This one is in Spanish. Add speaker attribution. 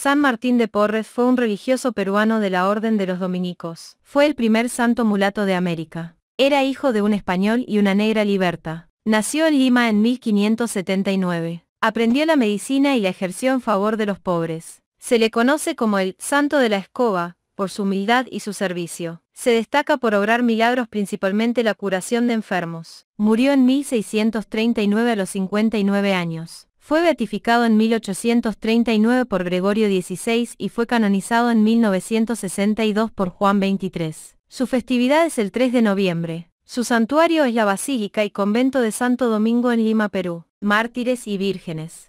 Speaker 1: San Martín de Porres fue un religioso peruano de la Orden de los Dominicos. Fue el primer santo mulato de América. Era hijo de un español y una negra liberta. Nació en Lima en 1579. Aprendió la medicina y la ejerció en favor de los pobres. Se le conoce como el Santo de la Escoba, por su humildad y su servicio. Se destaca por obrar milagros principalmente la curación de enfermos. Murió en 1639 a los 59 años. Fue beatificado en 1839 por Gregorio XVI y fue canonizado en 1962 por Juan XXIII. Su festividad es el 3 de noviembre. Su santuario es la Basílica y Convento de Santo Domingo en Lima, Perú. Mártires y vírgenes.